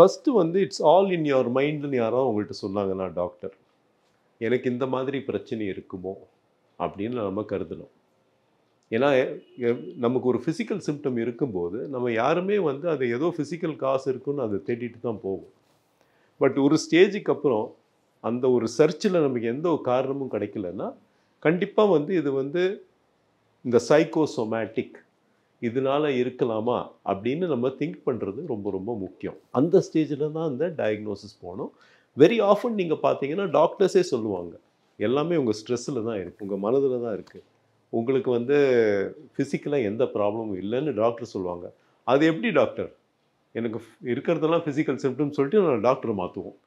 first வந்து it's all in your மைண்டுன்னு யாரோ உங்கள்கிட்ட சொன்னாங்கன்னா டாக்டர் எனக்கு இந்த மாதிரி பிரச்சனை இருக்குமோ அப்படின்னு நம்ம கருதணும் ஏன்னா நமக்கு ஒரு ஃபிசிக்கல் சிம்டம் இருக்கும்போது நம்ம யாருமே வந்து அது ஏதோ ஃபிசிக்கல் காசு இருக்குன்னு அதை தேடிட்டு தான் போகும் பட் ஒரு ஸ்டேஜுக்கு அப்புறம் அந்த ஒரு சர்ச்சில் நமக்கு எந்த ஒரு காரணமும் கிடைக்கலன்னா கண்டிப்பாக வந்து இது வந்து இந்த சைக்கோசொமேட்டிக் இதனால் இருக்கலாமா அப்படின்னு நம்ம திங்க் பண்ணுறது ரொம்ப ரொம்ப முக்கியம் அந்த ஸ்டேஜில் தான் இந்த டயக்னோசிஸ் போனோம் வெரி ஆஃபன் நீங்கள் பார்த்தீங்கன்னா டாக்டர்ஸே சொல்லுவாங்க எல்லாமே உங்கள் ஸ்ட்ரெஸ்ஸில் தான் இருக்குது உங்கள் மனதில் தான் இருக்குது உங்களுக்கு வந்து ஃபிசிக்கலாக எந்த ப்ராப்ளமும் இல்லைன்னு டாக்டர் சொல்லுவாங்க அது எப்படி டாக்டர் எனக்கு இருக்கிறதெல்லாம் ஃபிசிக்கல் சிம்டம்ஸ் சொல்லிட்டு நான் டாக்டரை மாற்றுவோம்